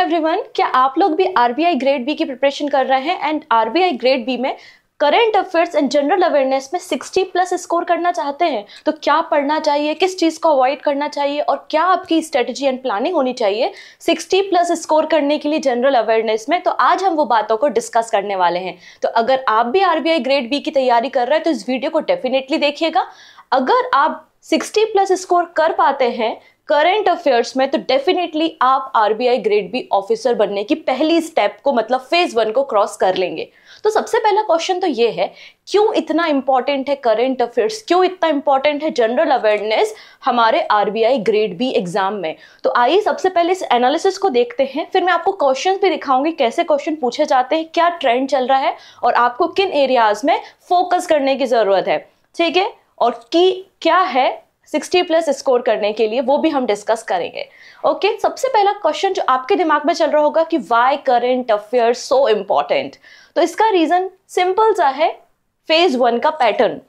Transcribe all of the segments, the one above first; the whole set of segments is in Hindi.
एवरीवन क्या आप लोग भी आरबीआई ग्रेड बी की प्रिपरेशन कर रहे हैं एंड आरबीआई ग्रेड बी में current affairs and general awareness में 60 प्लस स्कोर करना चाहते हैं तो क्या पढ़ना चाहिए किस चीज़ को अवॉइड करना चाहिए और क्या आपकी स्ट्रेटजी एंड प्लानिंग होनी चाहिए 60 प्लस स्कोर करने के लिए जनरल अवेयरनेस में तो आज हम वो बातों को डिस्कस करने वाले हैं तो अगर आप भी आर ग्रेड बी की तैयारी कर रहे हैं तो इस वीडियो को डेफिनेटली देखिएगा अगर आप 60 प्लस स्कोर कर पाते हैं करंट अफेयर्स में तो डेफिनेटली आप आरबीआई ग्रेड बी ऑफिसर बनने की पहली स्टेप को मतलब फेज वन को क्रॉस कर लेंगे तो सबसे पहला क्वेश्चन तो ये है क्यों इतना इंपॉर्टेंट है करंट अफेयर्स क्यों इतना इंपॉर्टेंट है जनरल अवेयरनेस हमारे आरबीआई ग्रेड बी एग्जाम में तो आइए सबसे पहले इस एनालिसिस को देखते हैं फिर मैं आपको क्वेश्चन भी दिखाऊंगी कैसे क्वेश्चन पूछे जाते हैं क्या ट्रेंड चल रहा है और आपको किन एरियाज में फोकस करने की जरूरत है ठीक है और की क्या है 60 प्लस स्कोर करने के लिए वो भी हम डिस्कस करेंगे ओके okay? सबसे पहला क्वेश्चन जो आपके दिमाग में चल रहा होगा कि why current affair so important तो इसका रीजन सिंपल सा है फेज वन का पैटर्न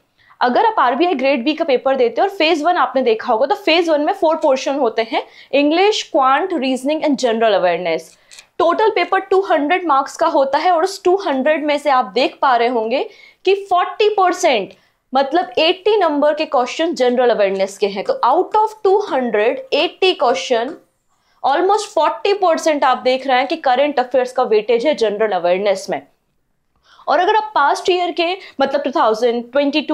अगर आप आरबीआई ग्रेड बी का पेपर देते हो और फेज वन आपने देखा होगा तो फेज वन में फोर पोर्शन होते हैं English quant reasoning and general awareness total paper 200 marks का होता है और उस 200 में से आप देख पा रहे होंगे कि 40 परसेंट मतलब 80 नंबर के क्वेश्चन जनरल अवेयरनेस के हैं तो out of 200 80 question almost 40 percent आप देख रहे हैं कि करंट अफेयर्स का वेटेज है जनरल अवेयरनेस में और अगर आप पास्ट ईयर के मतलब 2022,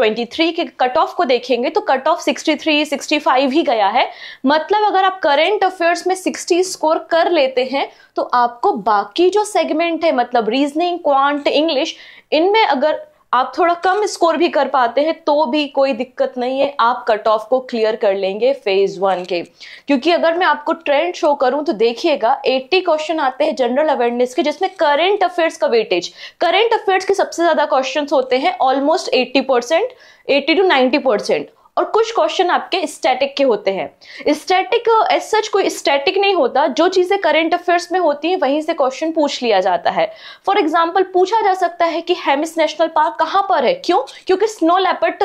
23 के कट ऑफ को देखेंगे तो कट ऑफ 63, 65 ही गया है मतलब अगर आप करंट अफेयर्स में 60 स्कोर कर लेते हैं तो आपको बाकी जो सेगमेंट है मतलब रीजनिंग क्वांट इंग्लिश इनमें अगर आप थोड़ा कम स्कोर भी कर पाते हैं तो भी कोई दिक्कत नहीं है आप कट ऑफ को क्लियर कर लेंगे फेज वन के क्योंकि अगर मैं आपको ट्रेंड शो करूं तो देखिएगा 80 क्वेश्चन आते हैं जनरल अवेयरनेस के जिसमें करंट अफेयर्स का वेटेज करंट अफेयर्स के सबसे ज्यादा क्वेश्चन होते हैं almost eighty percent eighty to ninety percent और कुछ क्वेश्चन आपके स्टैटिक के होते हैं स्टैटिक एज सच कोई स्टैटिक नहीं होता जो चीज़ें करेंट अफेयर्स में होती हैं वहीं से क्वेश्चन पूछ लिया जाता है फॉर एग्जाम्पल पूछा जा सकता है कि हेमिस नेशनल पार्क कहाँ पर है क्यों क्योंकि स्नो लेपर्ट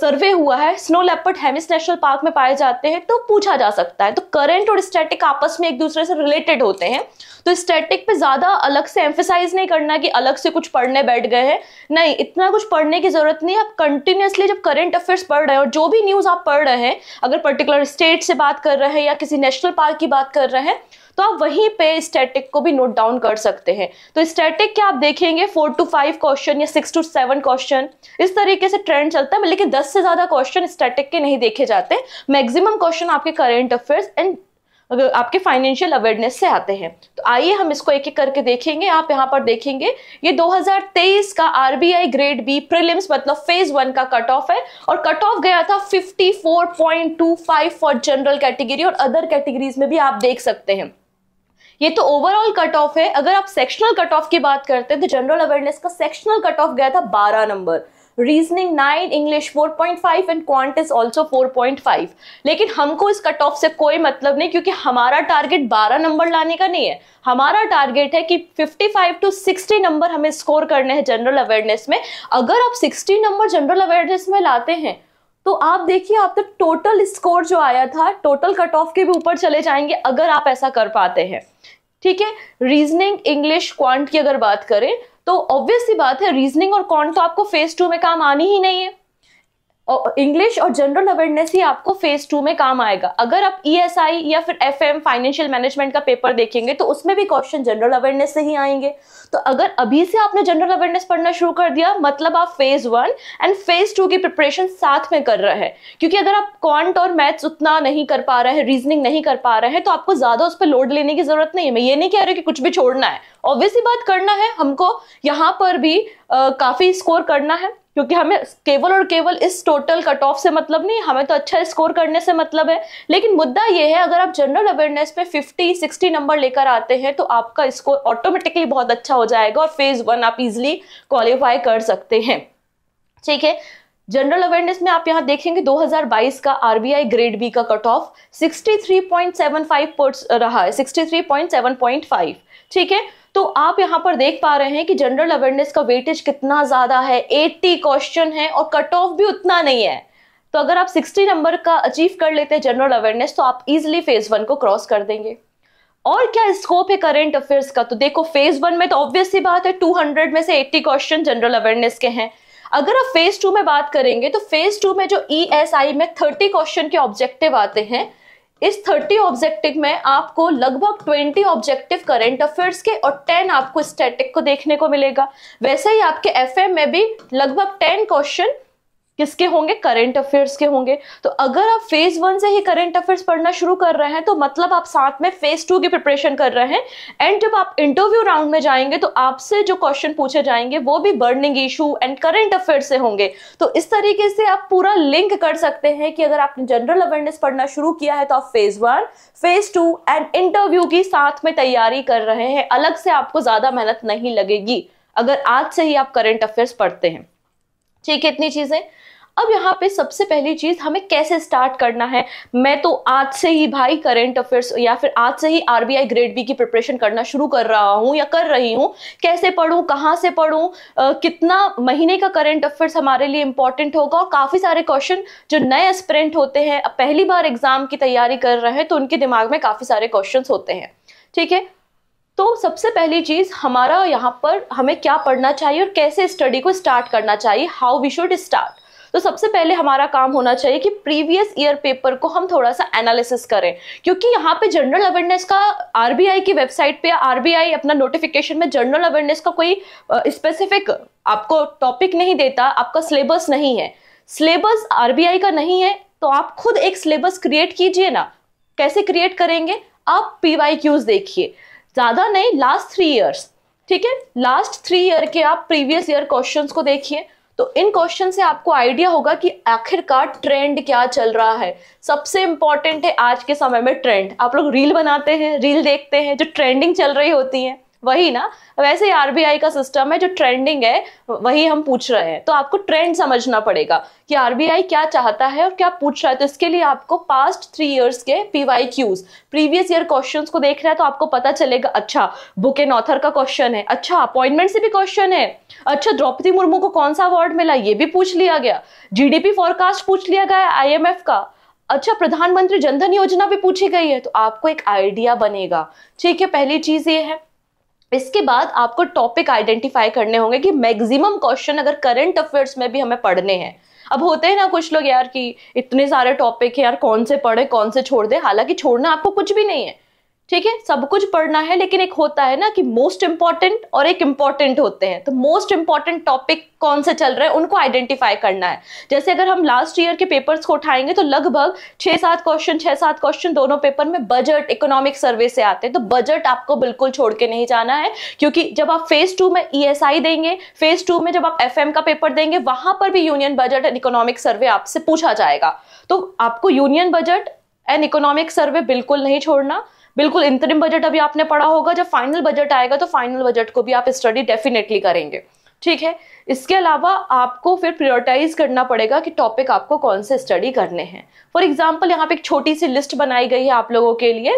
सर्वे हुआ है snow leopard Hemis national park में पाए जाते हैं तो पूछा जा सकता है तो करेंट और स्टैटिक आपस में एक दूसरे से रिलेटेड होते हैं तो स्टैटिक पे ज़्यादा अलग से एम्फेसाइज नहीं करना कि अलग से कुछ पढ़ने बैठ गए हैं नहीं इतना कुछ पढ़ने की जरूरत नहीं आप कंटिन्यूसली जब करेंट अफेयर्स पढ़ रहे हैं और जो भी न्यूज़ आप पढ़ रहे हैं अगर पर्टिकुलर स्टेट से बात कर रहे हैं या किसी नेशनल पार्क की बात कर रहे हैं तो आप वहीं पे स्टैटिक को भी नोट डाउन कर सकते हैं तो स्टैटिक क्या आप देखेंगे फोर टू फाइव क्वेश्चन या सिक्स टू सेवन क्वेश्चन इस तरीके से ट्रेंड चलता है लेकिन दस से ज्यादा क्वेश्चन स्टैटिक के नहीं देखे जाते मैक्सिमम क्वेश्चन आपके करेंट अफेयर्स एंड आपके फाइनेंशियल अवेयरनेस से आते हैं तो आइए हम इसको एक एक करके देखेंगे आप यहाँ पर देखेंगे ये 2023 का आरबीआई ग्रेड बी प्रिलिम्स मतलब फेज वन का कट ऑफ है और कट ऑफ गया था 54.25 फॉर जनरल कैटेगरी और अदर कैटेगरीज में भी आप देख सकते हैं ये तो ओवरऑल कट ऑफ है अगर आप सेक्शनल कट ऑफ की बात करते हैं तो जनरल अवेयरनेस का सेक्शनल कट ऑफ गया था 12 number reasoning nine English four point five and quant is also four point five लेकिन हमको इस कट ऑफ से कोई मतलब नहीं क्योंकि हमारा टारगेट बारह नंबर लाने का नहीं है हमारा टारगेट है कि फाइव टू सिक्सटी नंबर हमें स्कोर करने हैं जनरल अवेयरनेस में अगर आप सिक्सटी नंबर जनरल अवेयरनेस में लाते हैं तो आप देखिए आप तो टोटल स्कोर जो आया था टोटल कट ऑफ के भी ऊपर चले जाएंगे अगर आप ऐसा कर पाते हैं ठीक है रीजनिंग इंग्लिश क्वांट की अगर बात करें तो ऑब्वियसली बात है रीजनिंग और कॉन्ट तो आपको फेज टू में काम आनी ही नहीं है इंग्लिश और जनरल अवेयरनेस ही आपको फेज टू में काम आएगा अगर आप ई e या फिर एफ फाइनेंशियल मैनेजमेंट का पेपर देखेंगे तो उसमें भी क्वेश्चन जनरल अवेयरनेस से ही आएंगे तो अगर अभी से आपने जनरल अवेयरनेस पढ़ना शुरू कर दिया मतलब आप phase one and phase two की प्रिपरेशन साथ में कर रहे हैं क्योंकि अगर आप क्वांट और मैथ्स उतना नहीं कर पा रहे हैं रीजनिंग नहीं कर पा रहे हैं तो आपको ज्यादा उस पर लोड लेने की जरूरत नहीं है मैं ये नहीं कह रही कि कुछ भी छोड़ना है ऑब्वियसली बात करना है हमको यहाँ पर भी आ, काफी स्कोर करना है क्योंकि हमें केवल और केवल इस टोटल कट ऑफ से मतलब नहीं हमें तो अच्छा स्कोर करने से मतलब है लेकिन मुद्दा यह है अगर आप जनरल अवेयरनेस में 50 60 नंबर लेकर आते हैं तो आपका स्कोर ऑटोमेटिकली बहुत अच्छा हो जाएगा और फेज वन आप इजिली क्वालिफाई कर सकते हैं ठीक है जनरल अवेयरनेस में आप यहाँ देखेंगे 2022 का आरबीआई ग्रेड बी का कट ऑफ सिक्सटी रहा है सिक्सटी ठीक है तो आप यहाँ पर देख पा रहे हैं कि जनरल अवेयरनेस का वेटेज कितना ज़्यादा है 80 क्वेश्चन है और कट ऑफ भी उतना नहीं है तो अगर आप 60 नंबर का अचीव कर लेते हैं जनरल अवेयरनेस तो आप इजिली फेज वन को क्रॉस कर देंगे और क्या स्कोप है करेंट अफेयर्स का तो देखो फेज वन में तो ऑब्वियस सी बात है 200 में से 80 क्वेश्चन जनरल अवेयरनेस के हैं अगर आप फेज टू में बात करेंगे तो फेज टू में जो ई e में थर्टी क्वेश्चन के ऑब्जेक्टिव आते हैं इस 30 ऑब्जेक्टिव में आपको लगभग 20 ऑब्जेक्टिव करंट अफेयर्स के और 10 आपको स्टैटिक को देखने को मिलेगा वैसे ही आपके एफएम में भी लगभग 10 क्वेश्चन किसके होंगे करेंट अफेयर्स के होंगे तो अगर आप फेज वन से ही करेंट अफेयर्स पढ़ना शुरू कर रहे हैं तो मतलब आप साथ में फेज टू की प्रिपरेशन कर रहे हैं एंड जब आप इंटरव्यू राउंड में जाएंगे तो आपसे जो क्वेश्चन पूछे जाएंगे वो भी burning issue and current affair से होंगे तो इस तरीके से आप पूरा लिंक कर सकते हैं कि अगर आपने जनरल अवेयरनेस पढ़ना शुरू किया है तो आप phase one phase two and interview की साथ में तैयारी कर रहे हैं अलग से आपको ज्यादा मेहनत नहीं लगेगी अगर आज से ही आप करेंट अफेयर्स पढ़ते हैं ठीक है इतनी चीज़ें अब यहाँ पे सबसे पहली चीज हमें कैसे स्टार्ट करना है मैं तो आज से ही भाई करंट अफेयर्स या फिर आज से ही आरबीआई ग्रेड बी की प्रिपरेशन करना शुरू कर रहा हूँ या कर रही हूँ कैसे पढ़ूँ कहाँ से पढ़ूँ कितना महीने का करंट अफेयर्स हमारे लिए इंपॉर्टेंट होगा और काफी सारे क्वेश्चन जो नए एस्परेंट होते हैं पहली बार एग्जाम की तैयारी कर रहे हैं तो उनके दिमाग में काफी सारे क्वेश्चन होते हैं ठीक है तो सबसे पहली चीज़ हमारा यहाँ पर हमें क्या पढ़ना चाहिए और कैसे स्टडी को स्टार्ट करना चाहिए हाउ वी शुड स्टार्ट तो सबसे पहले हमारा काम होना चाहिए कि प्रीवियस ईयर पेपर को हम थोड़ा सा एनालिसिस करें क्योंकि यहाँ पे जनरल अवेयरनेस का आरबीआई की वेबसाइट पे आरबीआई अपना नोटिफिकेशन में जनरल अवेयरनेस का कोई स्पेसिफिक आपको टॉपिक नहीं देता आपका सिलेबस नहीं है सिलेबस आरबीआई का नहीं है तो आप खुद एक सिलेबस क्रिएट कीजिए ना कैसे क्रिएट करेंगे आप पी देखिए ज़्यादा नहीं लास्ट थ्री ईयर्स ठीक है लास्ट थ्री ईयर के आप प्रीवियस ईयर क्वेश्चंस को देखिए तो इन क्वेश्चन से आपको आइडिया होगा कि आखिरकार ट्रेंड क्या चल रहा है सबसे इंपॉर्टेंट है आज के समय में ट्रेंड आप लोग रील बनाते हैं रील देखते हैं जो ट्रेंडिंग चल रही होती है वही ना वैसे ही आरबीआई का सिस्टम है जो ट्रेंडिंग है वही हम पूछ रहे हैं तो आपको ट्रेंड समझना पड़ेगा कि आरबीआई क्या चाहता है और क्या पूछ रहा है तो इसके लिए आपको पास्ट थ्री ईयर्स के PYQs previous year question को देख रहा है तो आपको पता चलेगा अच्छा बुक एंड ऑथर का क्वेश्चन है अच्छा अपॉइंटमेंट से भी क्वेश्चन है अच्छा द्रौपदी मुर्मू को कौन सा अवार्ड मिला ये भी पूछ लिया गया जीडीपी फोरकास्ट पूछ लिया गया आईएमएफ का अच्छा प्रधानमंत्री जनधन योजना भी पूछी गई है तो आपको एक आइडिया बनेगा ठीक है पहली चीज ये है इसके बाद आपको टॉपिक आइडेंटिफाई करने होंगे कि मैक्सिमम क्वेश्चन अगर करंट अफेयर्स में भी हमें पढ़ने हैं अब होते हैं ना कुछ लोग यार कि इतने सारे टॉपिक है यार कौन से पढ़े कौन से छोड़ दे हालांकि छोड़ना आपको कुछ भी नहीं है ठीक है सब कुछ पढ़ना है लेकिन एक होता है ना कि मोस्ट इंपॉर्टेंट और एक इंपॉर्टेंट होते हैं तो मोस्ट इंपॉर्टेंट टॉपिक कौन से चल रहे हैं उनको आइडेंटिफाई करना है जैसे अगर हम लास्ट ईयर के पेपर्स को उठाएंगे तो लगभग छह सात क्वेश्चन छह सात क्वेश्चन दोनों पेपर में बजट इकोनॉमिक सर्वे से आते हैं तो बजट आपको बिल्कुल छोड़ के नहीं जाना है क्योंकि जब आप फेज टू में ई e देंगे फेज टू में जब आप एफ का पेपर देंगे वहां पर भी union budget and economic survey आपसे पूछा जाएगा तो आपको union budget and economic survey बिल्कुल नहीं छोड़ना बिल्कुल इंतरिम बजट अभी आपने पढ़ा होगा जब फाइनल बजट आएगा तो फाइनल बजट को भी आप स्टडी डेफिनेटली करेंगे ठीक है इसके अलावा आपको फिर प्रियोरिटाइज करना पड़ेगा कि टॉपिक आपको कौन से स्टडी करने हैं फॉर एग्जाम्पल यहाँ पे एक छोटी सी लिस्ट बनाई गई है आप लोगों के लिए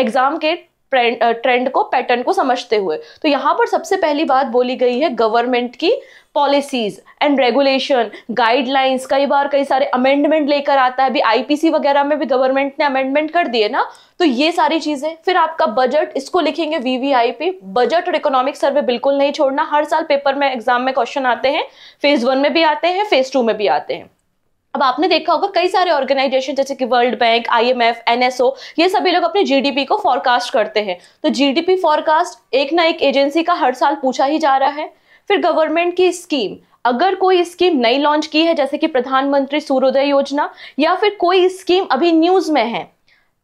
एग्जाम के ट्रेंड uh, को पैटर्न को समझते हुए तो यहाँ पर सबसे पहली बात बोली गई है गवर्नमेंट की पॉलिसीज एंड रेगुलेशन गाइडलाइंस कई बार कई सारे अमेंडमेंट लेकर आता है अभी आईपीसी वगैरह में भी गवर्नमेंट ने अमेंडमेंट कर दिए ना तो ये सारी चीजें फिर आपका बजट इसको लिखेंगे वीवीआईपी बजट और इकोनॉमिक सर्वे बिल्कुल नहीं छोड़ना हर साल पेपर में एग्जाम में क्वेश्चन आते हैं फेज वन में भी आते हैं फेज टू में भी आते हैं अब आपने देखा होगा कई सारे ऑर्गेनाइजेशन जैसे कि वर्ल्ड बैंक आईएमएफ एनएसओ ये सभी लोग अपने जीडीपी को फॉरकास्ट करते हैं तो जीडीपी फॉरकास्ट एक ना एक एजेंसी का हर साल पूछा ही जा रहा है फिर गवर्नमेंट की स्कीम अगर कोई स्कीम नई लॉन्च की है जैसे कि प्रधानमंत्री सूर्योदय योजना या फिर कोई स्कीम अभी न्यूज में है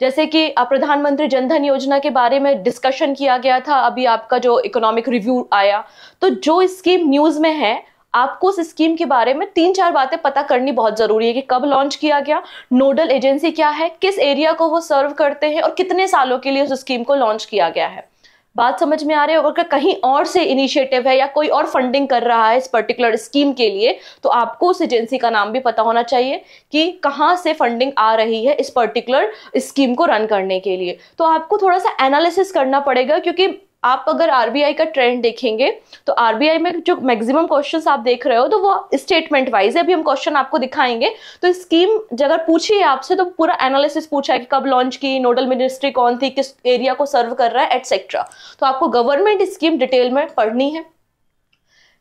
जैसे कि प्रधानमंत्री जनधन योजना के बारे में डिस्कशन किया गया था अभी आपका जो इकोनॉमिक रिव्यू आया तो जो स्कीम न्यूज में है आपको उस स्कीम के बारे में तीन चार बातें पता करनी बहुत ज़रूरी है कि कब लॉन्च किया गया नोडल एजेंसी क्या है किस एरिया को वो सर्व करते हैं और कितने सालों के लिए उस स्कीम को लॉन्च किया गया है बात समझ में आ रही है अगर कहीं और से इनिशिएटिव है या कोई और फंडिंग कर रहा है इस पर्टिकुलर स्कीम के लिए तो आपको उस एजेंसी का नाम भी पता होना चाहिए कि कहाँ से फंडिंग आ रही है इस पर्टिकुलर स्कीम को रन करने के लिए तो आपको थोड़ा सा एनालिसिस करना पड़ेगा क्योंकि आप अगर आरबीआई का ट्रेंड देखेंगे तो आरबीआई में जो मैक्सिमम क्वेश्चंस आप देख रहे हो तो वो स्टेटमेंट वाइज है अभी हम क्वेश्चन आपको दिखाएंगे तो स्कीम अगर पूछी है आपसे तो पूरा एनालिसिस पूछा है कि कब लॉन्च की नोडल मिनिस्ट्री कौन थी किस एरिया को सर्व कर रहा है एटसेट्रा तो आपको गवर्नमेंट स्कीम डिटेल में पढ़नी है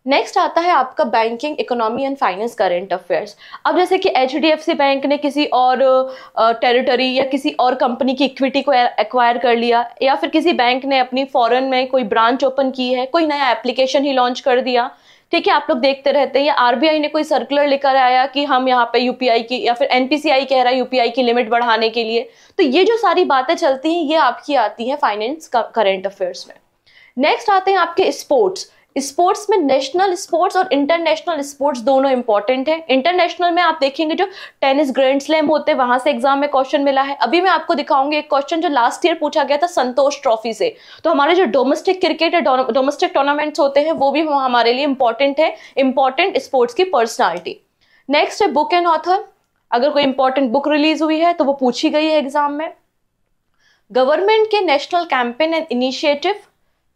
नेक्स्ट आता है आपका banking economy and finance current affairs अब जैसे कि एच बैंक ने किसी और टेरिटरी या किसी और कंपनी की इक्विटी को एक्वायर कर लिया या फिर किसी बैंक ने अपनी फॉरेन में कोई ब्रांच ओपन की है कोई नया एप्लीकेशन ही लॉन्च कर दिया ठीक है आप लोग देखते रहते हैं या आरबीआई ने कोई सर्कुलर लेकर आया कि हम यहाँ पे यूपीआई की या फिर एनपीसीआई कह रहा है यूपीआई की लिमिट बढ़ाने के लिए तो ये जो सारी बातें चलती हैं ये आपकी आती है फाइनेंस करंट अफेयर्स में नेक्स्ट आते हैं आपके स्पोर्ट्स स्पोर्ट्स में नेशनल स्पोर्ट्स और इंटरनेशनल स्पोर्ट्स दोनों इंपॉर्टेंट है इंटरनेशनल में आप देखेंगे जो टेनिस ग्रैंड स्लैम होते हैं वहां से एग्जाम में क्वेश्चन मिला है अभी मैं आपको दिखाऊंगी एक क्वेश्चन जो लास्ट ईयर पूछा गया था संतोष ट्रॉफी से तो हमारे जो डोमेस्टिक क्रिकेट है डोमेस्टिक टूर्नामेंट्स होते हैं वो भी हमारे लिए इंपॉर्टेंट है इंपॉर्टेंट स्पोर्ट्स की पर्सनैलिटी नेक्स्ट है बुक एंड ऑथर अगर कोई इंपॉर्टेंट बुक रिलीज हुई है तो वो पूछी गई है एग्जाम में गवर्नमेंट के नेशनल कैंपेन एंड इनिशिएटिव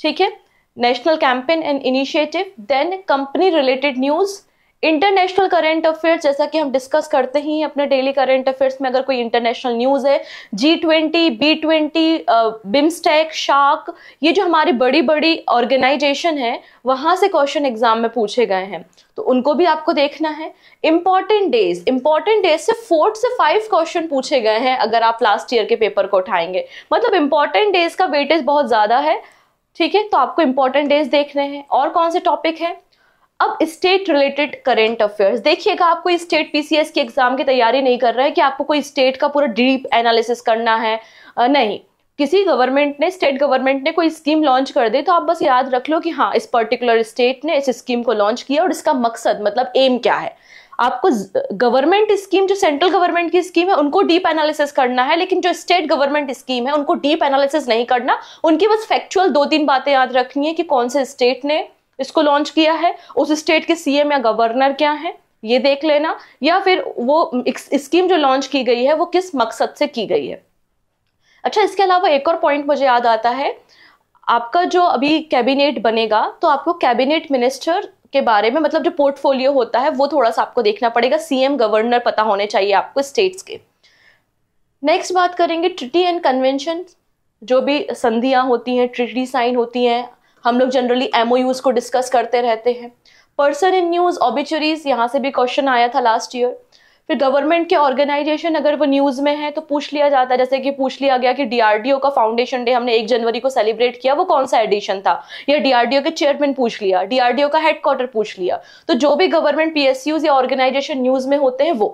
ठीक है national campaign and initiative then company related news international current affairs जैसा कि हम डिस्कस करते ही अपने डेली करंट अफेयर्स में अगर कोई इंटरनेशनल न्यूज़ है G twenty B twenty BIMSTEC SAARC ये जो हमारी बड़ी बड़ी ऑर्गेनाइजेशन है वहां से क्वेश्चन एग्जाम में पूछे गए हैं तो उनको भी आपको देखना है इंपॉर्टेंट डेज इंपॉर्टेंट डेज से फोर्थ से फाइव क्वेश्चन पूछे गए हैं अगर आप लास्ट ईयर के पेपर को उठाएंगे मतलब इंपॉर्टेंट डेज का वेटेज बहुत ज़्यादा है ठीक है तो आपको इंपॉर्टेंट डेज देखने हैं और कौन से टॉपिक हैं अब स्टेट रिलेटेड करेंट अफेयर्स देखिएगा आप कोई स्टेट पीसीएस की एग्जाम की तैयारी नहीं कर रहे हैं कि आपको कोई स्टेट का पूरा डीप एनालिसिस करना है नहीं किसी गवर्नमेंट ने स्टेट गवर्नमेंट ने कोई स्कीम लॉन्च कर दी तो आप बस याद रख लो कि हाँ इस पर्टिकुलर स्टेट ने इस स्कीम को लॉन्च किया और इसका मकसद मतलब एम क्या है आपको गवर्नमेंट स्कीम जो सेंट्रल गवर्नमेंट की स्कीम है उनको डीप एनालिसिस करना है लेकिन जो स्टेट गवर्नमेंट स्कीम है उनको डीप एनालिसिस नहीं करना उनकी बस फैक्चुअल दो तीन बातें याद रखनी है कि कौन से स्टेट ने इसको लॉन्च किया है उस स्टेट के सीएम या गवर्नर क्या है ये देख लेना या फिर वो स्कीम जो लॉन्च की गई है वो किस मकसद से की गई है अच्छा इसके अलावा एक और पॉइंट मुझे याद आता है आपका जो अभी कैबिनेट बनेगा तो आपको कैबिनेट मिनिस्टर के बारे में मतलब जो पोर्टफोलियो होता है वो थोड़ा सा आपको देखना पड़ेगा सीएम गवर्नर पता होने चाहिए आपको स्टेट्स के नेक्स्ट बात करेंगे ट्रिटी एंड कन्वेंशन जो भी संधियां होती हैं ट्रिटी साइन होती हैं हम लोग जनरली एम को डिस्कस करते रहते हैं पर्सन इन न्यूज़ ऑबिचरीज यहाँ से भी क्वेश्चन आया था लास्ट ईयर फिर गवर्नमेंट के ऑर्गेनाइजेशन अगर वो न्यूज़ में है तो पूछ लिया जाता है जैसे कि पूछ लिया गया कि डीआरडीओ का फाउंडेशन डे हमने एक जनवरी को सेलिब्रेट किया वो कौन सा एडिशन था या डीआरडीओ के चेयरमैन पूछ लिया डीआरडीओ का हेडक्वार्टर पूछ लिया तो जो भी गवर्नमेंट पीएसयूज या ऑर्गेनाइजेशन न्यूज़ में होते हैं वो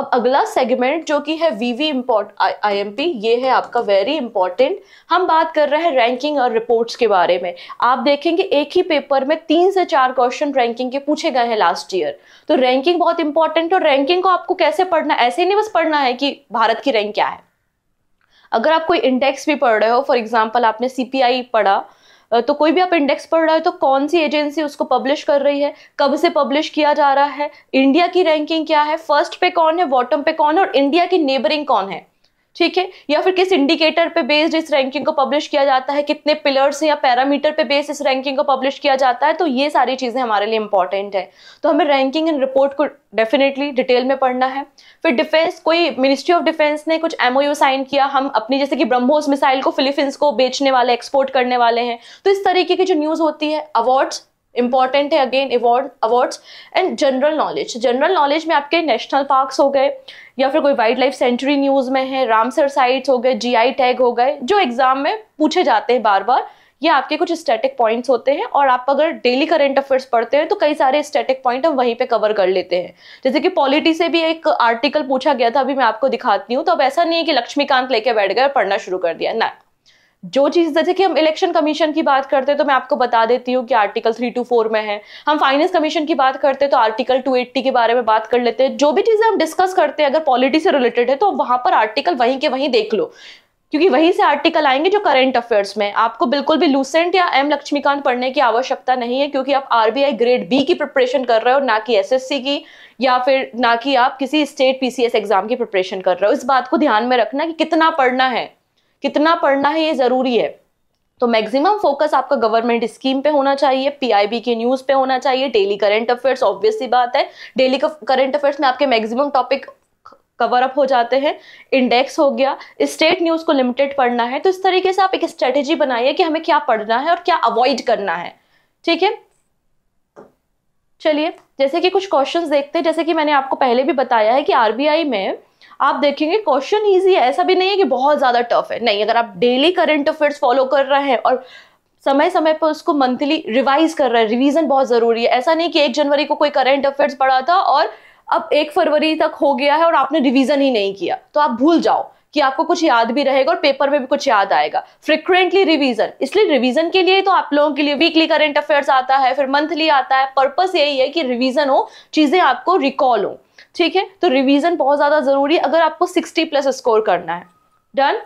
अब अगला सेगमेंट जो कि है वीवी इम्पोर्ट आईएमपी ये है आपका वेरी इंपॉर्टेंट हम बात कर रहे हैं रैंकिंग और रिपोर्ट्स के बारे में आप देखेंगे एक ही पेपर में तीन से चार क्वेश्चन रैंकिंग के पूछे गए हैं लास्ट ईयर तो रैंकिंग बहुत इंपॉर्टेंट और रैंकिंग को आपको कैसे पढ़ना ऐसे नहीं बस पढ़ना है कि भारत की रैंक क्या है अगर आप कोई इंडेक्स भी पढ़ रहे हो फॉर एग्जाम्पल आपने सीपीआई पढ़ा तो कोई भी आप इंडेक्स पढ़ रहे हो तो कौन सी एजेंसी उसको पब्लिश कर रही है कब से पब्लिश किया जा रहा है इंडिया की रैंकिंग क्या है फर्स्ट पे कौन है बॉटम पे कौन है और इंडिया की नेबरिंग कौन है ठीक है या फिर किस इंडिकेटर पे बेस्ड इस रैंकिंग को पब्लिश किया जाता है कितने पिलर्स या पैरामीटर पे बेस्ड इस रैंकिंग को पब्लिश किया जाता है तो ये सारी चीज़ें हमारे लिए इंपॉर्टेंट है तो हमें रैंकिंग एंड रिपोर्ट को डेफिनेटली डिटेल में पढ़ना है फिर डिफेंस कोई मिनिस्ट्री ऑफ डिफेंस ने कुछ एमओयू साइन किया हम अपनी जैसे कि ब्रह्मोस मिसाइल को फिलीपींस को बेचने वाले एक्सपोर्ट करने वाले हैं तो इस तरीके की जो न्यूज़ होती है अवार्ड्स इंपॉर्टेंट है again award awards and general knowledge general knowledge में आपके नेशनल पार्क्स हो गए या फिर कोई वाइल्ड लाइफ सेंचुरी न्यूज़ में है रामसर साइट्स हो गए जीआई टैग हो गए जो एग्ज़ाम में पूछे जाते हैं बार बार ये आपके कुछ स्टैटिक पॉइंट्स होते हैं और आप अगर डेली करंट अफेयर्स पढ़ते हैं तो कई सारे स्टैटिक पॉइंट हम वहीं पे कवर कर लेते हैं जैसे कि पॉलिटी से भी एक आर्टिकल पूछा गया था अभी मैं आपको दिखाती हूँ तो अब ऐसा नहीं है कि लक्ष्मीकांत लेके बैठ गए और पढ़ना शुरू कर दिया ना जो चीज़ जैसे कि हम इलेक्शन कमीशन की बात करते हैं तो मैं आपको बता देती हूँ कि आर्टिकल 324 में है हम फाइनेंस कमीशन की बात करते हैं तो आर्टिकल 280 के बारे में बात कर लेते हैं जो भी चीज़ें हम डिस्कस करते हैं अगर पॉलिटी से रिलेटेड है तो वहां पर आर्टिकल वहीं के वहीं देख लो क्योंकि वहीं से आर्टिकल आएंगे जो करंट अफेयर्स में आपको बिल्कुल भी लूसेंट या एम लक्ष्मीकांत पढ़ने की आवश्यकता नहीं है क्योंकि आप आरबीआई ग्रेड बी की प्रिपरेशन कर रहे हो ना कि एसएससी की या फिर ना कि आप किसी स्टेट पीसीएस एग्जाम की प्रिपरेशन कर रहे हो इस बात को ध्यान में रखना कि कितना पढ़ना है कितना पढ़ना है ये ज़रूरी है तो मैक्सिमम फोकस आपका गवर्नमेंट स्कीम पे होना चाहिए पीआईबी के न्यूज़ पे होना चाहिए डेली करंट अफेयर्स ऑब्वियसली बात है डेली करंट अफेयर्स में आपके मैक्सिमम टॉपिक कवर अप हो जाते हैं इंडेक्स हो गया स्टेट न्यूज़ को लिमिटेड पढ़ना है तो इस तरीके से आप एक स्ट्रेटेजी बनाइए कि हमें क्या पढ़ना है और क्या अवॉइड करना है ठीक है चलिए जैसे कि कुछ क्वेश्चंस देखते हैं जैसे कि मैंने आपको पहले भी बताया है कि आरबीआई में आप देखेंगे क्वेश्चन ईजी है ऐसा भी नहीं है कि बहुत ज़्यादा टफ है नहीं अगर आप डेली करंट अफेयर्स फॉलो कर रहे हैं और समय समय पर उसको मंथली रिवाइज कर रहे हैं रिविजन बहुत ज़रूरी है ऐसा नहीं कि एक जनवरी को कोई करंट अफेयर्स पढ़ा था और अब एक फरवरी तक हो गया है और आपने रिविजन ही नहीं किया तो आप भूल जाओ कि आपको कुछ याद भी रहेगा और पेपर में भी कुछ याद आएगा फ्रिक्वेंटली रिवीजन इसलिए रिवीजन के लिए तो आप लोगों के लिए वीकली करंट अफेयर्स आता है फिर मंथली आता है पर्पस यही है कि रिवीजन हो चीजें आपको रिकॉल हो ठीक है तो रिवीजन बहुत ज़्यादा ज़रूरी है अगर आपको सिक्सटी प्लस स्कोर करना है डन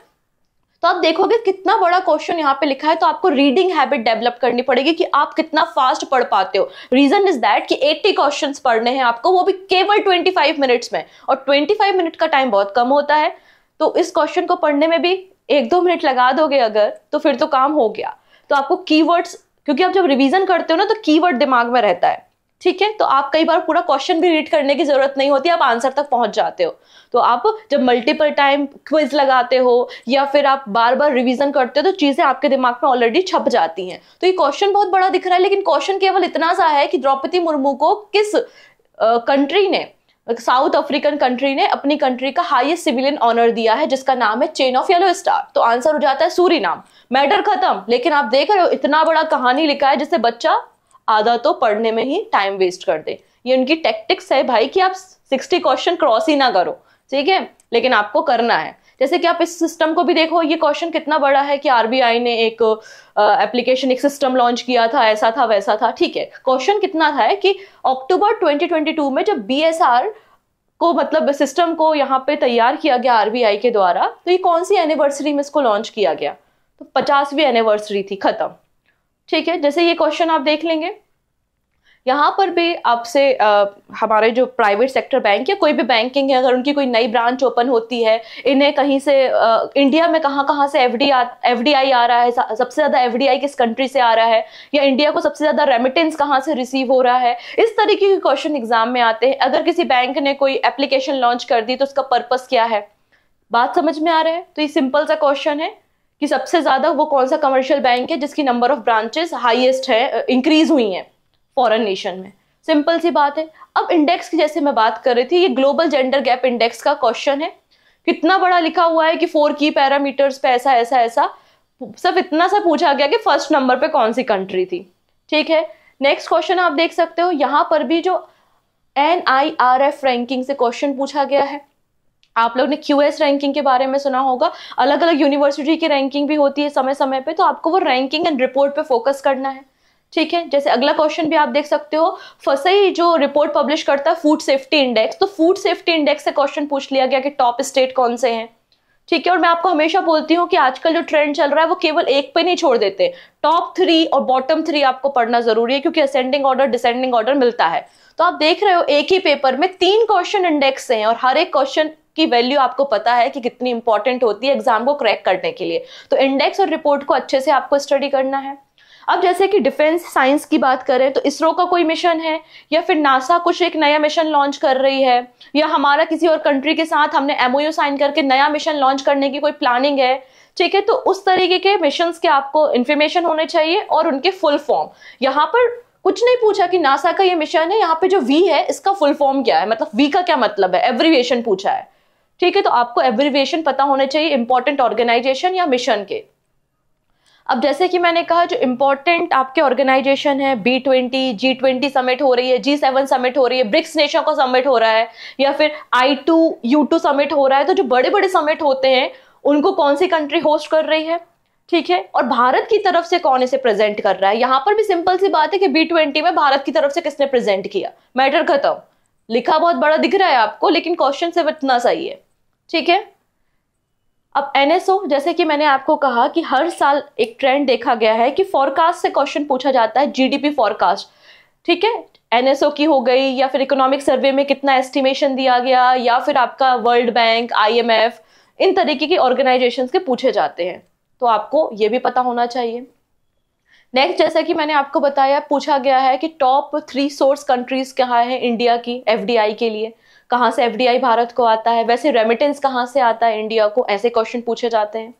तो आप देखोगे कितना बड़ा क्वेश्चन यहाँ पे लिखा है तो आपको रीडिंग हैबिट डेवलप करनी पड़ेगी कि आप कितना फास्ट पढ़ पाते हो रीजन इज दैट कि 80 क्वेश्चंस पढ़ने हैं आपको वो भी केवल 25 मिनट्स में और 25 मिनट का टाइम बहुत कम होता है तो इस क्वेश्चन को पढ़ने में भी एक दो मिनट लगा दोगे अगर तो फिर तो काम हो गया तो आपको कीवर्ड्स क्योंकि आप जब रिवीजन करते हो ना तो कीवर्ड दिमाग में रहता है ठीक है तो आप कई बार पूरा क्वेश्चन भी रीड करने की जरूरत नहीं होती आप आंसर तक पहुंच जाते हो तो आप जब मल्टीपल टाइम क्विज लगाते हो या फिर आप बार बार रिवीजन करते हो तो चीजें आपके दिमाग में ऑलरेडी छप जाती हैं तो ये क्वेश्चन बहुत बड़ा दिख रहा है लेकिन क्वेश्चन केवल इतना सा है कि द्रौपदी मुर्मू को किस कंट्री ने साउथ अफ्रीकन कंट्री ने अपनी कंट्री का हाईएस्ट सिविलियन ऑनर दिया है जिसका नाम है चेन ऑफ येलो स्टार तो आंसर हो जाता है सूरी नाम मैटर खत्म लेकिन आप देख रहे हो इतना बड़ा कहानी लिखा है जिससे बच्चा आधा तो पढ़ने में ही टाइम वेस्ट कर दे ये उनकी टेक्टिक्स है भाई कि आप सिक्सटी क्वेश्चन क्रॉस ही ना करो ठीक है लेकिन आपको करना है जैसे कि आप इस सिस्टम को भी देखो ये क्वेश्चन कितना बड़ा है कि आरबीआई ने एक एप्लीकेशन एक सिस्टम लॉन्च किया था ऐसा था वैसा था ठीक है क्वेश्चन कितना था है कि अक्टूबर 2022 में जब बीएसआर को मतलब सिस्टम को यहाँ पे तैयार किया गया आरबीआई के द्वारा तो ये कौन सी एनिवर्सरी में इसको लॉन्च किया गया तो पचासवीं एनिवर्सरी थी खत्म ठीक है जैसे ये क्वेश्चन आप देख लेंगे यहाँ पर भी आपसे हमारे जो प्राइवेट सेक्टर बैंक या कोई भी बैंकिंग है अगर उनकी कोई नई ब्रांच ओपन होती है इन्हें कहीं से आ, इंडिया में कहाँ कहाँ से F D F D I आ रहा है सबसे ज़्यादा एफ किस कंट्री से आ रहा है या इंडिया को सबसे ज़्यादा रेमिटेंस कहाँ से रिसीव हो रहा है इस तरीके के क्वेश्चन एग्जाम में आते हैं अगर किसी बैंक ने कोई एप्लीकेशन लॉन्च कर दी तो उसका पर्पज़ क्या है बात समझ में आ रहा है तो ये सिंपल सा क्वेश्चन है कि सबसे ज़्यादा वो कौन सा कमर्शियल बैंक है जिसकी नंबर ऑफ ब्रांचेस हाईएस्ट है इंक्रीज हुई हैं फॉरेन नेशन में सिंपल सी बात है अब इंडेक्स की जैसे मैं बात कर रही थी ये ग्लोबल जेंडर गैप इंडेक्स का क्वेश्चन है कितना बड़ा लिखा हुआ है कि फोर की पैरामीटर्स पे ऐसा ऐसा ऐसा सिर्फ इतना सा पूछा गया कि फर्स्ट नंबर पे कौन सी कंट्री थी ठीक है नेक्स्ट क्वेश्चन आप देख सकते हो यहाँ पर भी जो N I R F ranking से क्वेश्चन पूछा गया है आप लोग ने क्यू एस रैंकिंग के बारे में सुना होगा अलग अलग यूनिवर्सिटी की रैंकिंग भी होती है समय समय पे तो आपको वो रैंकिंग एंड रिपोर्ट पे फोकस करना है ठीक है जैसे अगला क्वेश्चन भी आप देख सकते हो फसई जो रिपोर्ट पब्लिश करता है फूड सेफ्टी इंडेक्स तो फूड सेफ्टी इंडेक्स से क्वेश्चन पूछ लिया गया कि टॉप स्टेट कौन से हैं ठीक है और मैं आपको हमेशा बोलती हूँ कि आजकल जो ट्रेंड चल रहा है वो केवल एक पे नहीं छोड़ देते टॉप थ्री और बॉटम थ्री आपको पढ़ना जरूरी है क्योंकि असेंडिंग ऑर्डर डिसेंडिंग ऑर्डर मिलता है तो आप देख रहे हो एक ही पेपर में तीन क्वेश्चन इंडेक्स हैं और हर एक क्वेश्चन की वैल्यू आपको पता है कि कितनी इंपॉर्टेंट होती है एग्जाम को क्रैक करने के लिए तो इंडेक्स और रिपोर्ट को अच्छे से आपको स्टडी करना है अब जैसे कि डिफेंस साइंस की बात करें तो इसरो का कोई मिशन है या फिर नासा कुछ एक नया मिशन लॉन्च कर रही है या हमारा किसी और कंट्री के साथ हमने एमओयू साइन करके नया मिशन लॉन्च करने की कोई प्लानिंग है ठीक है तो उस तरीके के मिशन के आपको इन्फॉर्मेशन होने चाहिए और उनके फुल फॉर्म यहाँ पर कुछ नहीं पूछा कि नासा का ये मिशन है यहाँ पे जो वी है इसका फुल फॉर्म क्या है मतलब वी का क्या मतलब है एवरीवेशन पूछा है ठीक है तो आपको एब्रिविएशन पता होने चाहिए इंपॉर्टेंट ऑर्गेनाइजेशन या मिशन के अब जैसे कि मैंने कहा जो इम्पोर्टेंट आपके ऑर्गेनाइजेशन है B twenty G twenty summit हो रही है जी सेवन समिट हो रही है ब्रिक्स नेशन का समिट हो रहा है या फिर I two U two summit हो रहा है तो जो बड़े बड़े समिट होते हैं उनको कौन सी कंट्री होस्ट कर रही है ठीक है और भारत की तरफ से कौन इसे प्रेजेंट कर रहा है यहाँ पर भी सिंपल सी बात है कि बी ट्वेंटी में भारत की तरफ से किसने प्रेजेंट किया मैटर खत्म लिखा बहुत बड़ा दिख रहा है आपको लेकिन क्वेश्चन सिर्फ इतना सही है ठीक है अब एनएसओ जैसे कि मैंने आपको कहा कि हर साल एक ट्रेंड देखा गया है कि फॉरकास्ट से क्वेश्चन पूछा जाता है जीडीपी फॉरकास्ट ठीक है एनएसओ की हो गई या फिर इकोनॉमिक सर्वे में कितना एस्टिमेशन दिया गया या फिर आपका वर्ल्ड बैंक आईएमएफ इन तरीके की ऑर्गेनाइजेशंस के पूछे जाते हैं तो आपको ये भी पता होना चाहिए नेक्स्ट जैसा कि मैंने आपको बताया पूछा गया है कि टॉप थ्री सोर्स कंट्रीज कहाँ है इंडिया की एफ के लिए कहाँ से एफडीआई भारत को आता है वैसे रेमिटेंस कहाँ से आता है इंडिया को ऐसे क्वेश्चन पूछे जाते हैं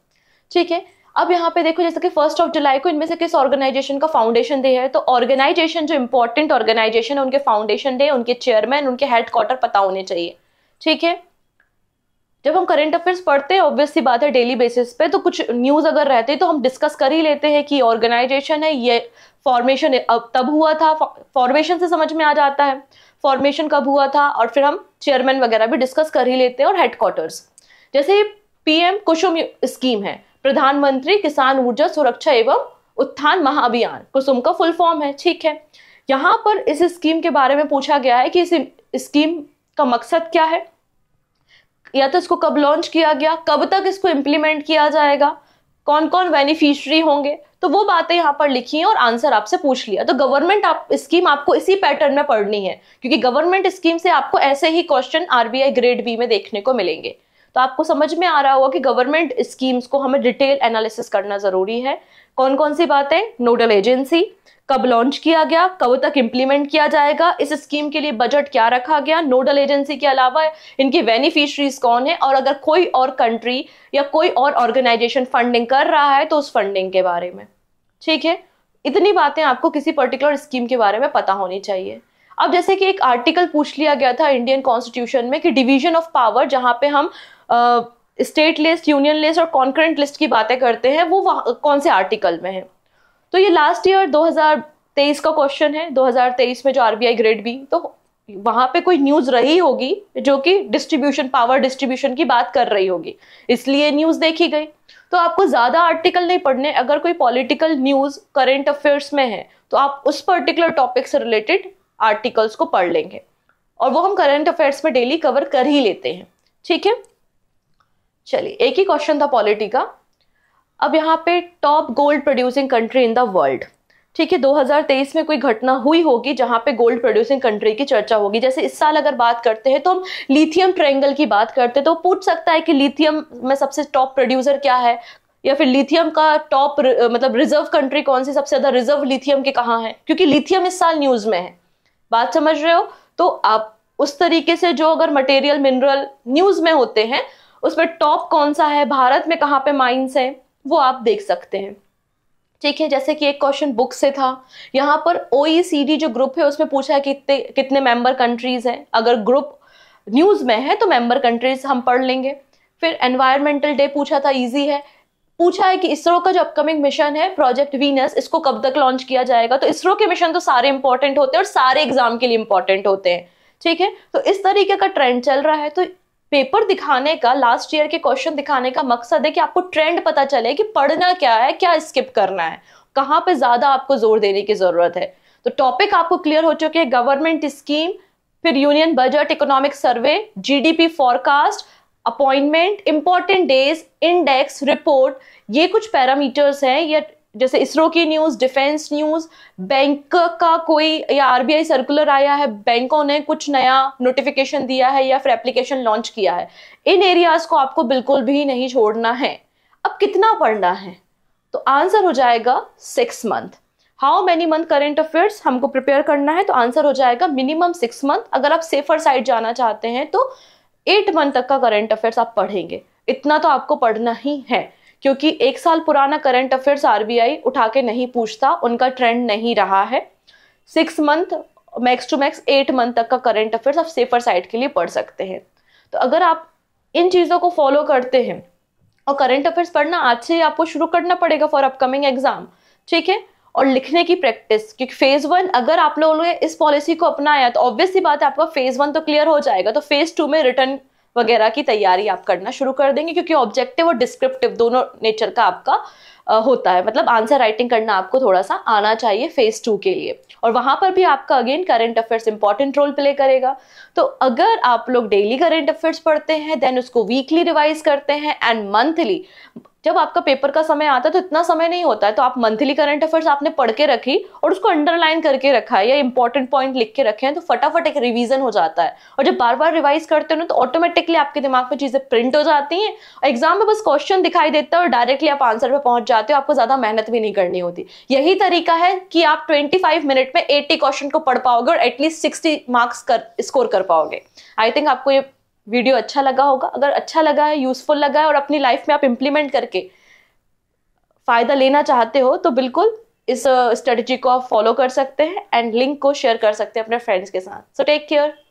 ठीक है अब यहाँ पे देखो जैसे कि फर्स्ट ऑफ जुलाई को इनमें से किस ऑर्गेनाइजेशन का फाउंडेशन डे है तो ऑर्गेनाइजेशन जो इंपॉर्टेंट ऑर्गेनाइजेशन है उनके फाउंडेशन डे उनके चेयरमैन उनके हेडक्वार्टर पता होने चाहिए ठीक है जब हम करंट अफेयर्स पढ़ते हैं ऑब्वियसली बात है डेली बेसिस पे तो कुछ न्यूज़ अगर रहते हैं तो हम डिस्कस कर ही लेते हैं कि ऑर्गेनाइजेशन है ये फॉर्मेशन अब तब हुआ था फॉर्मेशन से समझ में आ जाता है फॉर्मेशन कब हुआ था और फिर हम चेयरमैन वगैरह भी डिस्कस कर ही लेते हैं और हेडक्वार्टर्स जैसे पीएम कुसुम स्कीम है प्रधानमंत्री किसान ऊर्जा सुरक्षा एवं उत्थान महाअभियान कुसुम का फुल फॉर्म है ठीक है यहाँ पर इस स्कीम के बारे में पूछा गया है कि इस स्कीम का मकसद क्या है या तो इसको कब लॉन्च किया गया कब तक इसको इम्प्लीमेंट किया जाएगा कौन कौन बेनिफिशरी होंगे तो वो बातें यहाँ पर लिखी हैं और आंसर आपसे पूछ लिया तो गवर्नमेंट आप स्कीम आपको इसी पैटर्न में पढ़नी है क्योंकि गवर्नमेंट स्कीम से आपको ऐसे ही क्वेश्चन आरबीआई ग्रेड बी में देखने को मिलेंगे तो आपको समझ में आ रहा होगा कि गवर्नमेंट स्कीम्स को हमें डिटेल एनालिसिस करना जरूरी है कौन कौन सी बातें नोडल एजेंसी कब लॉन्च किया गया कब तक इम्प्लीमेंट किया जाएगा इस स्कीम के लिए बजट क्या रखा गया नोडल एजेंसी के अलावा इनकी बेनिफिशरीज कौन है और अगर कोई और कंट्री या कोई और ऑर्गेनाइजेशन फंडिंग कर रहा है तो उस फंडिंग के बारे में ठीक है इतनी बातें आपको किसी पर्टिकुलर स्कीम के बारे में पता होनी चाहिए अब जैसे कि एक आर्टिकल पूछ लिया गया था इंडियन कॉन्स्टिट्यूशन में कि डिवीजन ऑफ पावर जहाँ पे हम स्टेट लिस्ट यूनियन लिस्ट और कॉन्करेंट लिस्ट की बातें करते हैं वो कौन से आर्टिकल में है तो ये लास्ट ईयर 2023 का क्वेश्चन है 2023 में जो आरबीआई ग्रेड बी तो वहां पे कोई न्यूज रही होगी जो कि डिस्ट्रीब्यूशन पावर डिस्ट्रीब्यूशन की बात कर रही होगी इसलिए न्यूज देखी गई तो आपको ज्यादा आर्टिकल नहीं पढ़ने अगर कोई पॉलिटिकल न्यूज करेंट अफेयर्स में है तो आप उस पर्टिकुलर टॉपिक से रिलेटेड आर्टिकल्स को पढ़ लेंगे और वो हम करंट अफेयर्स में डेली कवर कर ही लेते हैं ठीक है चलिए एक ही क्वेश्चन था पॉलिटी का अब यहाँ पे top gold producing country in the world ठीक है 2023 में कोई घटना हुई होगी जहां पे गोल्ड प्रोड्यूसिंग कंट्री की चर्चा होगी जैसे इस साल अगर बात करते हैं तो हम लिथियम ट्रायंगल की बात करते हैं तो पूछ सकता है कि लिथियम में सबसे टॉप प्रोड्यूसर क्या है या फिर लिथियम का टॉप मतलब रिजर्व कंट्री कौन सी सबसे ज्यादा रिजर्व लिथियम के कहाँ है क्योंकि लिथियम इस साल न्यूज में है बात समझ रहे हो तो आप उस तरीके से जो अगर मटेरियल मिनरल न्यूज में होते हैं उसमें टॉप कौन सा है भारत में कहाँ पे माइंस है वो आप देख सकते हैं ठीक है जैसे कि एक क्वेश्चन बुक से था यहाँ पर ओ e जो ग्रुप है उसमें पूछा है कितने कितने मेंबर कंट्रीज हैं अगर ग्रुप न्यूज़ में है तो मेंबर कंट्रीज हम पढ़ लेंगे फिर एनवायरमेंटल डे पूछा था इजी है पूछा है कि इसरो का जो अपकमिंग मिशन है प्रोजेक्ट वीनस इसको कब तक लॉन्च किया जाएगा तो इसरो के मिशन तो सारे इंपॉर्टेंट होते हैं और सारे एग्जाम के लिए इंपॉर्टेंट होते हैं ठीक है तो इस तरीके का ट्रेंड चल रहा है तो पेपर दिखाने का लास्ट ईयर के क्वेश्चन दिखाने का मकसद है कि आपको ट्रेंड पता चले कि पढ़ना क्या है क्या स्किप करना है कहाँ पे ज़्यादा आपको जोर देने की ज़रूरत है तो टॉपिक आपको क्लियर हो चुके हैं गवर्नमेंट स्कीम फिर union budget economic survey GDP forecast appointment important days index report ये कुछ पैरामीटर्स हैं या जैसे इसरो की न्यूज़ डिफेंस न्यूज़ बैंक का कोई या आरबीआई सर्कुलर आया है बैंकों ने कुछ नया नोटिफिकेशन दिया है या फिर एप्लीकेशन लॉन्च किया है इन एरियाज को आपको बिल्कुल भी नहीं छोड़ना है अब कितना पढ़ना है तो आंसर हो जाएगा six month how many month current affairs हमको प्रिपेयर करना है तो आंसर हो जाएगा मिनिमम सिक्स मंथ अगर आप सेफर साइड जाना चाहते हैं तो एट मंथ तक का करेंट अफेयर्स आप पढ़ेंगे इतना तो आपको पढ़ना ही है क्योंकि एक साल पुराना करंट अफेयर्स आरबीआई उठा के नहीं पूछता उनका ट्रेंड नहीं रहा है six month max two max eight month तक का करंट अफेयर्स आप सेफर साइड के लिए पढ़ सकते हैं तो अगर आप इन चीज़ों को फॉलो करते हैं और करंट अफेयर्स पढ़ना आज से आपको शुरू करना पड़ेगा फॉर अपकमिंग एग्जाम ठीक है और लिखने की प्रैक्टिस क्योंकि फेज़ वन अगर आप लोगों ने इस पॉलिसी को अपनाया तो ऑब्वियसली बात है आपका फेज़ वन तो क्लियर हो जाएगा तो फेज़ टू में रिटर्न वगैरह की तैयारी आप करना शुरू कर देंगे क्योंकि ऑब्जेक्टिव और डिस्क्रिप्टिव दोनों नेचर का आपका होता है मतलब आंसर राइटिंग करना आपको थोड़ा सा आना चाहिए फेज टू के लिए और वहां पर भी आपका again current affairs important role play करेगा तो अगर आप लोग डेली करंट अफेयर्स पढ़ते हैं देन उसको वीकली रिवाइज करते हैं एंड मंथली जब आपका पेपर का समय आता है तो इतना समय नहीं होता है तो आप मंथली करंट अफेयर्स आपने पढ़ के रखी और उसको अंडरलाइन करके रखा है या इंपॉर्टेंट पॉइंट लिख के रखे हैं तो फटाफट एक रिवीजन हो जाता है और जब बार बार रिवाइज करते हो ना तो ऑटोमेटिकली आपके दिमाग में चीज़ें प्रिंट हो जाती हैं एग्जाम में बस क्वेश्चन दिखाई देता है और डायरेक्टली आप आंसर पर पहुंच जाते हो आपको ज़्यादा मेहनत भी नहीं करनी होती यही तरीका है कि आप ट्वेंटी मिनट में एट्टी क्वेश्चन को पढ़ पाओगे और एटलीस्ट सिक्सटी मार्क्स कर स्कोर कर पाओगे आई थिंक आपको ये वीडियो अच्छा लगा होगा अगर अच्छा लगा है यूज़फुल लगा है और अपनी लाइफ में आप इम्प्लीमेंट करके फ़ायदा लेना चाहते हो तो बिल्कुल इस स्ट्रेटजी uh, को आप फॉलो कर सकते हैं एंड लिंक को शेयर कर सकते हैं अपने फ्रेंड्स के साथ सो टेक केयर